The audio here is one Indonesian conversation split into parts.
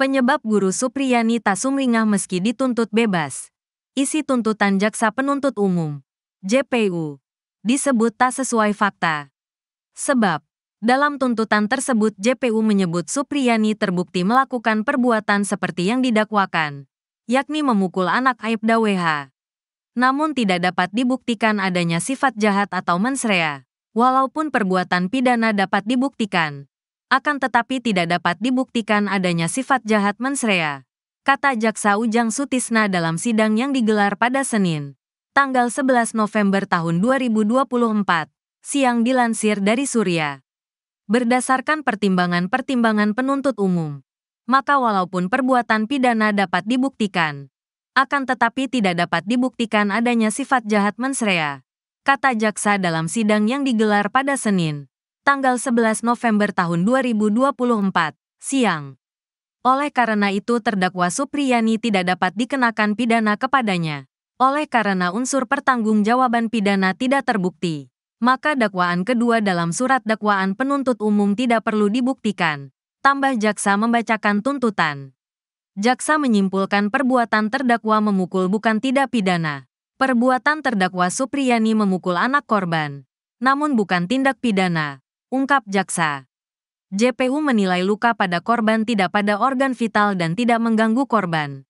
Penyebab guru Supriyani Tasumringah meski dituntut bebas. Isi tuntutan jaksa penuntut umum. JPU. Disebut tak sesuai fakta. Sebab, dalam tuntutan tersebut JPU menyebut Supriyani terbukti melakukan perbuatan seperti yang didakwakan, yakni memukul anak Aibda WH. Namun tidak dapat dibuktikan adanya sifat jahat atau mensrea, walaupun perbuatan pidana dapat dibuktikan akan tetapi tidak dapat dibuktikan adanya sifat jahat mensrea, kata Jaksa Ujang Sutisna dalam sidang yang digelar pada Senin, tanggal 11 November tahun 2024, siang dilansir dari Surya. Berdasarkan pertimbangan-pertimbangan penuntut umum, maka walaupun perbuatan pidana dapat dibuktikan, akan tetapi tidak dapat dibuktikan adanya sifat jahat mensrea, kata jaksa dalam sidang yang digelar pada Senin, tanggal 11 November tahun 2024, siang. Oleh karena itu terdakwa Supriyani tidak dapat dikenakan pidana kepadanya. Oleh karena unsur pertanggungjawaban pidana tidak terbukti, maka dakwaan kedua dalam surat dakwaan penuntut umum tidak perlu dibuktikan. Tambah jaksa membacakan tuntutan. Jaksa menyimpulkan perbuatan terdakwa memukul bukan tidak pidana. Perbuatan terdakwa Supriyani memukul anak korban, namun bukan tindak pidana ungkap jaksa. JPU menilai luka pada korban tidak pada organ vital dan tidak mengganggu korban.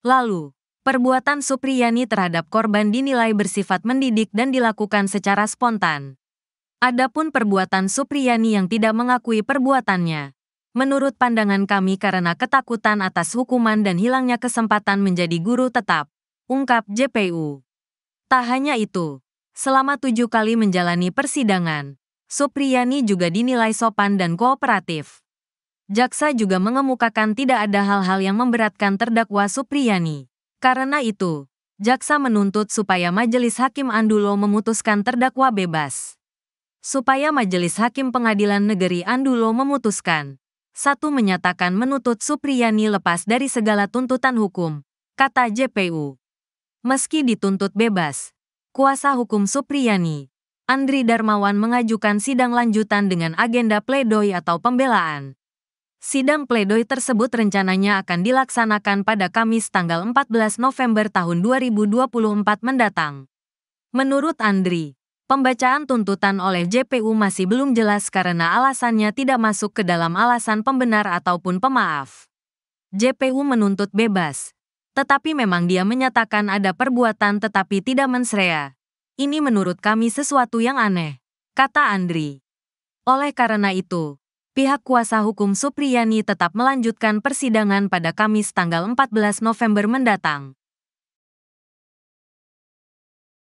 Lalu, perbuatan Supriyani terhadap korban dinilai bersifat mendidik dan dilakukan secara spontan. Adapun perbuatan Supriyani yang tidak mengakui perbuatannya, menurut pandangan kami karena ketakutan atas hukuman dan hilangnya kesempatan menjadi guru tetap, ungkap JPU. Tak hanya itu, selama tujuh kali menjalani persidangan, Supriyani juga dinilai sopan dan kooperatif. Jaksa juga mengemukakan tidak ada hal-hal yang memberatkan terdakwa Supriyani. Karena itu, jaksa menuntut supaya Majelis Hakim Andulo memutuskan terdakwa bebas. Supaya Majelis Hakim Pengadilan Negeri Andulo memutuskan. Satu menyatakan menuntut Supriyani lepas dari segala tuntutan hukum, kata JPU. Meski dituntut bebas, kuasa hukum Supriyani, Andri Darmawan mengajukan sidang lanjutan dengan agenda pledoi atau pembelaan. Sidang pledoi tersebut rencananya akan dilaksanakan pada Kamis tanggal 14 November tahun 2024 mendatang. Menurut Andri, pembacaan tuntutan oleh JPU masih belum jelas karena alasannya tidak masuk ke dalam alasan pembenar ataupun pemaaf. JPU menuntut bebas, tetapi memang dia menyatakan ada perbuatan tetapi tidak mensrea. Ini menurut kami sesuatu yang aneh, kata Andri. Oleh karena itu, pihak kuasa hukum Supriyani tetap melanjutkan persidangan pada Kamis tanggal 14 November mendatang.